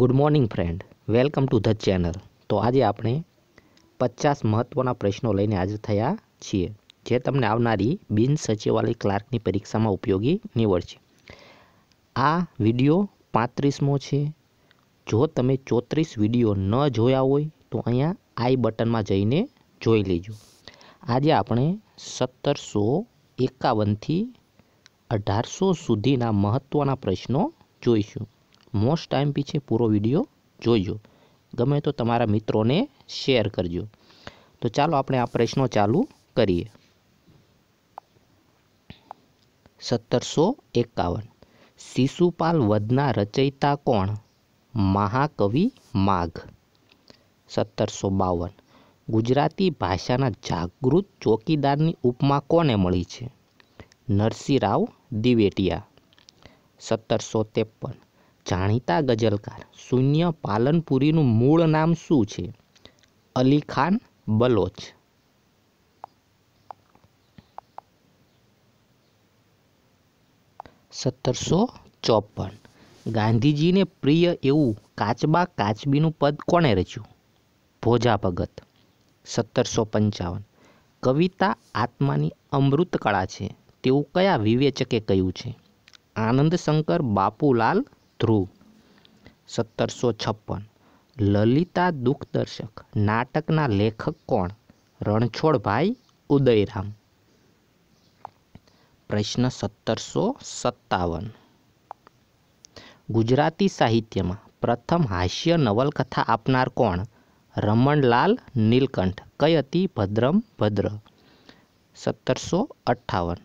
good morning friend welcome to the channel તો આજે આપણે પચાસ મહત્ત્વના પ્રશ્નો લઈને હાજર થયા છીએ જે તમને આવનારી બિન સચિવાલય ક્લાર્કની પરીક્ષામાં ઉપયોગી નીવડશે આ વિડીયો પાંત્રીસમો છે જો તમે ચોત્રીસ વિડીયો ન જોયા હોય તો અહીંયા આઈ બટનમાં જઈને જોઈ લેજો આજે આપણે સત્તરસો એકાવનથી અઢારસો સુધીના મહત્ત્વના પ્રશ્નો જોઈશું મોસ્ટ ટાઈમ પીછે પૂરો વિડીયો જોજો ગમે તો તમારા મિત્રોને શેર કરજો તો ચાલો આપણે આ પ્રશ્નો ચાલુ કરીએ સત્તરસો એકાવન શિશુપાલ વધના રચયિતા કોણ મહાકવિ માઘ સત્તરસો બાવન ગુજરાતી ભાષાના જાગૃત ચોકીદારની ઉપમા કોને મળી છે નરસિંહરાવ દિવેટિયા સત્તરસો ત્રેપન જાણીતા ગઝલકાર શૂન્ય પાલનપુરીનું મૂળ નામ શું છે અલી ખાન બલોચ સત્તરસો ચોપન ગાંધીજીને પ્રિય એવું કાચબા કાચબીનું પદ કોણે રચ્યું ભોજા ભગત સત્તરસો પંચાવન કવિતા આત્માની અમૃત કળા છે તેવું કયા વિવેચકે કહ્યું છે આનંદ શંકર બાપુલાલ ધ્રુવ સત્તરસો છપ્પન લલિતા દુઃખદર્શક નાટકના લેખક કોણ રણછોડભાઈ ઉદયરામ પ્રશ્ન સત્તરસો સત્તાવન ગુજરાતી સાહિત્યમાં પ્રથમ હાસ્ય નવલકથા આપનાર કોણ રમણલાલ નીલકંઠ કઈ હતી ભદ્રમ ભદ્ર સત્તરસો અઠ્ઠાવન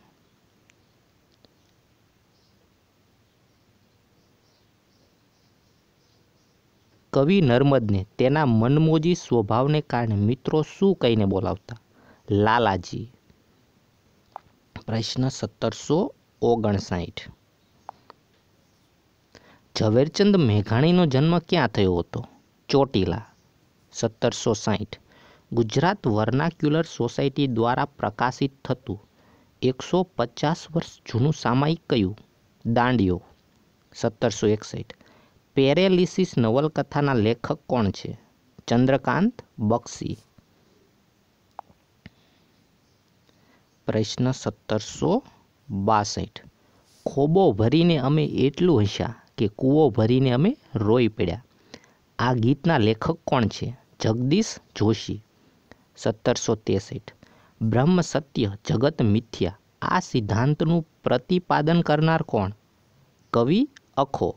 કવિ નર્મદને તેના મનમોજી સ્વભાવને કારણે મિત્રો શું કહીને બોલાવતા લાલાજી પ્રશ્ન સત્તરસો ઓગણસાઠ ઝવેરચંદ મેઘાણીનો જન્મ ક્યાં થયો હતો ચોટીલા સત્તરસો સાઠ ગુજરાત વર્નાક્યુલર સોસાયટી દ્વારા પ્રકાશિત થતું એકસો પચાસ વર્ષ જૂનું સામાયિક કયું દાંડિયો સત્તરસો એકસઠ પેરેલિસિસ નવલકથાના લેખક કોણ છે ચંદ્રકાંત બક્ષી પ્રશ્ન સત્તરસો બાસઠ ખોબો ભરીને અમે એટલું હસ્યા કે કૂવો ભરીને અમે રોઈ પડ્યા આ ગીતના લેખક કોણ છે જગદીશ જોશી સત્તરસો ત્રેસઠ બ્રહ્મ સત્ય જગત મિથ્યા આ સિદ્ધાંતનું પ્રતિપાદન કરનાર કોણ કવિ અખો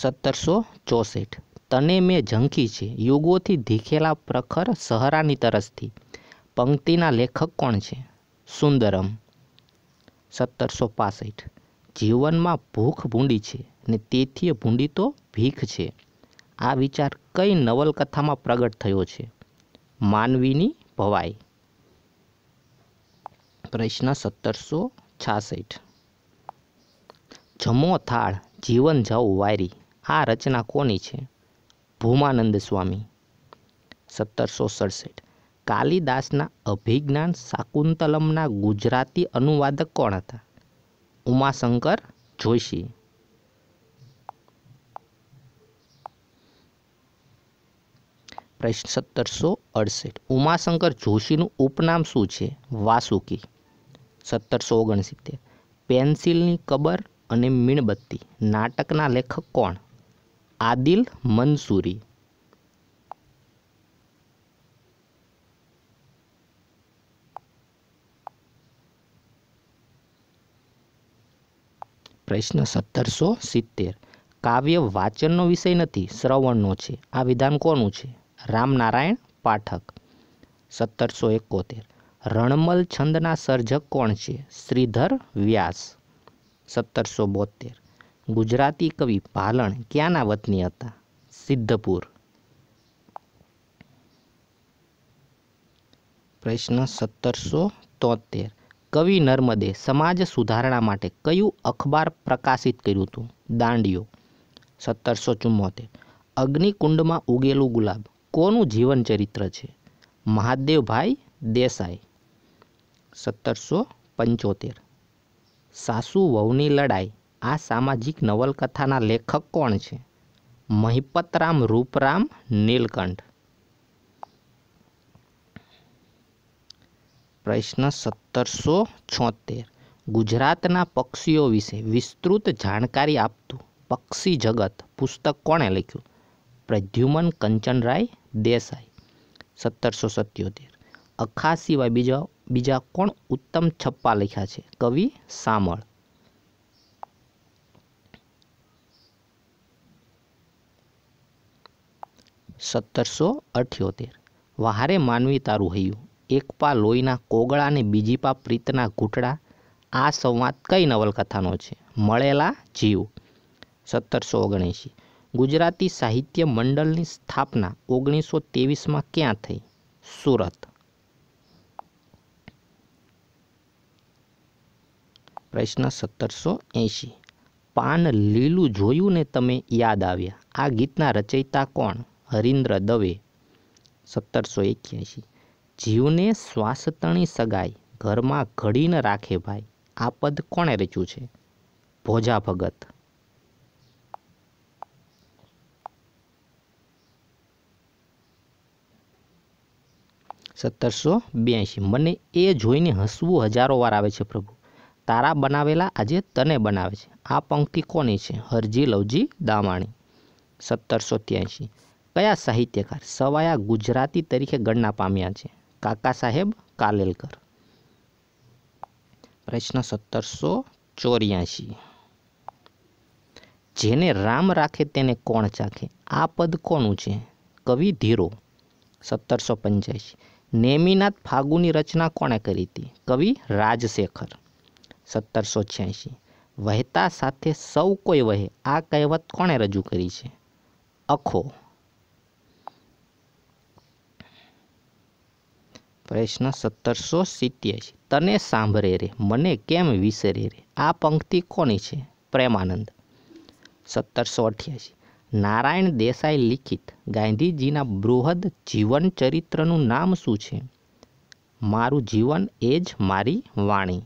સત્તરસો ચોસઠ તને મેં ઝંખી છે યુગોથી ધીખેલા પ્રખર સહરાની તરસથી પંક્તિના લેખક કોણ છે સુંદરમ સત્તરસો પાસઠ જીવનમાં ભૂખ ભૂંડી છે ને તેથી ભૂંડી તો ભીખ છે આ વિચાર કઈ નવલકથામાં પ્રગટ થયો છે માનવીની ભવાઈ પ્રશ્ન સત્તરસો છાસઠ જમો થાળ જીવન જાઉં વાયરી આ રચના કોની છે ભૂમાનંદ સ્વામી સત્તરસો સડસઠ કાલિદાસના અભિજ્ઞાન શાકુંતલમના ગુજરાતી અનુવાદક કોણ હતા ઉમાશંકર જોશી પ્રશ્ન સત્તરસો અડસઠ ઉમાશંકર જોશીનું ઉપનામ શું છે વાસુકી સત્તરસો ઓગણસિત્તેર પેન્સિલની કબર અને મીણબત્તી નાટકના લેખક કોણ આદિલ મંસૂરી પ્રશ્ન સત્તરસો સિત્તેર કાવ્ય વાચનનો વિષય નથી શ્રવણનો છે આ વિધાન કોનું છે રામનારાયણ પાઠક સત્તરસો એકોતેર રણમલ છંદના સર્જક કોણ છે શ્રીધર વ્યાસ સત્તરસો બોતેર ગુજરાતી કવિ પાલણ ક્યાંના વતની હતા સિદ્ધપુર પ્રશ્ન સત્તરસો તોતેર કવિ નર્મદે સમાજ સુધારણા માટે કયું અખબાર પ્રકાશિત કર્યું હતું દાંડિયો સત્તરસો ચુમ્મોતેર અગ્નિકુંડમાં ઉગેલું ગુલાબ કોનું જીવન ચરિત્ર છે મહાદેવભાઈ દેસાઈ સત્તરસો પંચોતેર સાસુ વહુની લડાઈ આ સામાજિક નવલકથાના લેખક કોણ છે મહિપતરામ રૂપરામ નીલકંઠ પ્રશ્ન સત્તરસો છોતેર ગુજરાતના પક્ષીઓ વિશે વિસ્તૃત જાણકારી આપતું પક્ષી જગત પુસ્તક કોણે લખ્યું પ્રદ્યુમન કંચનરાય દેસાઈ સત્તરસો સત્યોતેર અખા સિવાય બીજા બીજા કોણ ઉત્તમ છપ્પા લખ્યા છે કવિ સામળ સત્તરસો અઠ્યોતેર વહારે માનવી તારું હૈયું એક પા લોહીના કોગળા અને બીજી પા પ્રીતના ઘૂંટડા આ સંવાદ કઈ નવલકથાનો છે મળેલા જીવ સત્તરસો ઓગણએંશી ગુજરાતી સાહિત્ય મંડળની સ્થાપના ઓગણીસો ત્રેવીસમાં ક્યાં થઈ સુરત પ્રશ્ન સત્તરસો એંશી પાન લીલું જોયું ને તમે યાદ આવ્યા આ ગીતના રચયિતા કોણ હરીન્દ્ર દવે સત્તરસો એક્યાસી જીવને શ્વાસતણી સગાઈ ઘરમાં ઘડીને રાખે ભાઈ આ પદ કોણે રચ્યું છે ભોજા ભગત સત્તરસો બ્યાસી મને એ જોઈને હસવું હજારો વાર આવે છે પ્રભુ તારા બનાવેલા આજે તને બનાવે છે આ પંક્તિ કોની છે હરજી લવજી દામાણી સત્તરસો ત્યાંશી કયા સાહિત્યકાર સવાયા ગુજરાતી તરીકે ગણના પામ્યા છે કાકા સાહેબ કાલેલકર પ્રશ્ન સત્તરસો ચોર્યાસી જેને રામ રાખે તેને કોણ ચાખે આ પદ કોનું છે કવિ ધીરો સત્તરસો પંચ્યાસી નેમિનાથ ફાગુની રચના કોણે કરી હતી કવિ રાજશેખર સત્તરસો છ્યાસી વહેતા સાથે સૌ કોઈ વહે આ કહેવત કોણે રજૂ કરી છે અખો પ્રશ્ન સત્તરસો સિત્યાસી તને સાંભળે રે મને કેમ વિસરે રે આ પંક્તિ કોની છે પ્રેમાનંદ સત્તરસો અઠ્યાસી નારાયણ દેસાઈ લિખિત ગાંધીજીના બૃહદ જીવન ચરિત્રનું નામ શું છે મારું જીવન એ જ મારી વાણી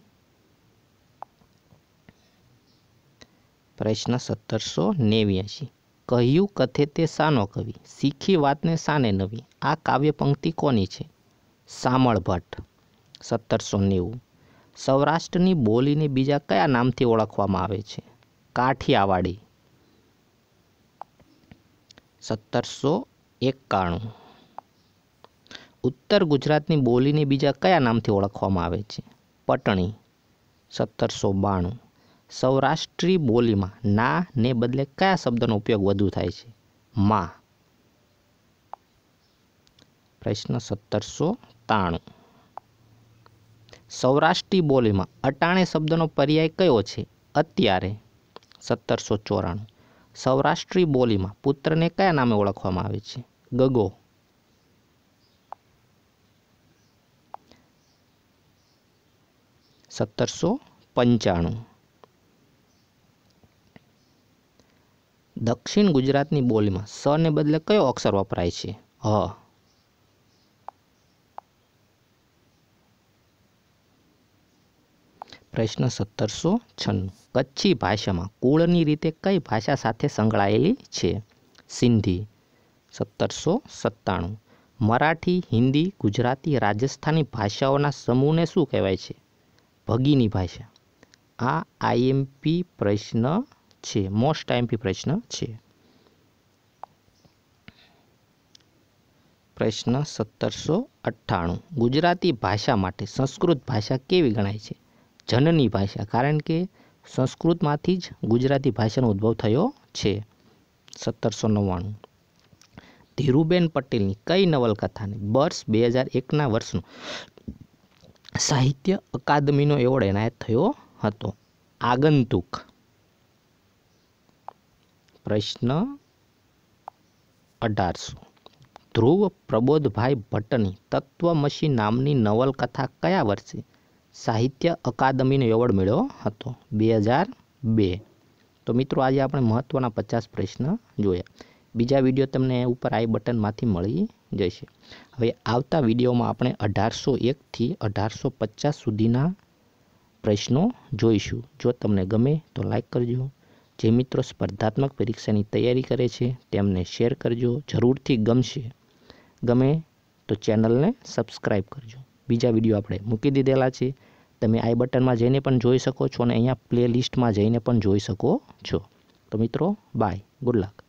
પ્રશ્ન સત્તરસો નેવ્યાસી કહ્યું કથે તે સાનો કવિ શીખી વાતને સાને નવી આ કાવ્ય પંક્તિ કોની છે સામળ ભટ્ટ સત્તરસો નેવું સૌરાષ્ટ્રની બોલીને બીજા કયા નામથી ઓળખવામાં આવે છે કાઠિયાવાડી સત્તરસો એકાણું ઉત્તર ગુજરાતની બોલીને બીજા કયા નામથી ઓળખવામાં આવે છે પટણી સત્તરસો બાણું સૌરાષ્ટ્રી બોલીમાં ના ને બદલે કયા શબ્દનો ઉપયોગ વધુ થાય છે માં પ્રશ્ન સત્તરસો ત્રાણું સૌરાષ્ટ્રી બોલીમાં અટાણે શબ્દનો પર્યાય કયો છે અત્યારે સત્તરસો ચોરાણું સૌરાષ્ટ્રી બોલીમાં પુત્રને કયા નામે ઓળખવામાં આવે છે ગગો સત્તરસો પંચાણું દક્ષિણ ગુજરાતની બોલીમાં સ ને બદલે કયો અક્ષર વપરાય છે હ પ્રશ્ન સત્તરસો છન્નું કચ્છી ભાષામાં કુળની રીતે કઈ ભાષા સાથે સંકળાયેલી છે સિંધી સત્તરસો સત્તાણું મરાઠી હિન્દી ગુજરાતી રાજસ્થાની ભાષાઓના સમૂહને શું કહેવાય છે ભગીની ભાષા આ આઈએમપી પ્રશ્ન છે મોસ્ટ આઈએમપી પ્રશ્ન છે પ્રશ્ન સત્તરસો અઠ્ઠાણું ગુજરાતી ભાષા માટે સંસ્કૃત ભાષા કેવી ગણાય છે જનની ભાષા કારણ કે સંસ્કૃતમાંથી જ ગુજરાતી ભાષાનો ઉદ્ભવ થયો છે સત્તરસો નવ્વાણું ધીરુબેન પટેલની કઈ નવલકથાને વર્ષ બે હજાર એકના વર્ષનો સાહિત્ય અકાદમીનો એવોર્ડ એનાયત થયો હતો આગંતુક પ્રશ્ન અઢારસો ધ્રુવ પ્રબોધભાઈ ભટ્ટની તત્વમસી નામની નવલકથા કયા વર્ષે સાહિત્ય અકાદમીને એવોર્ડ મેળવ્યો હતો બે હજાર બે તો મિત્રો આજે આપણે મહત્ત્વના પચાસ પ્રશ્ન જોયા બીજા વિડીયો તમને ઉપર આઈ બટનમાંથી મળી જશે હવે આવતા વિડીયોમાં આપણે અઢારસો એકથી અઢારસો પચાસ સુધીના પ્રશ્નો જોઈશું જો તમને ગમે તો લાઇક કરજો જે મિત્રો સ્પર્ધાત્મક પરીક્ષાની તૈયારી કરે છે તેમને શેર કરજો જરૂરથી ગમશે ગમે તો ચેનલને સબસ્ક્રાઈબ કરજો બીજા વિડીયો આપણે મૂકી દીધેલા છે તમે આઈ બટનમાં જઈને પણ જોઈ શકો છો અને અહીંયા પ્લેલિસ્ટમાં જઈને પણ જોઈ શકો છો તો મિત્રો બાય ગુડ લક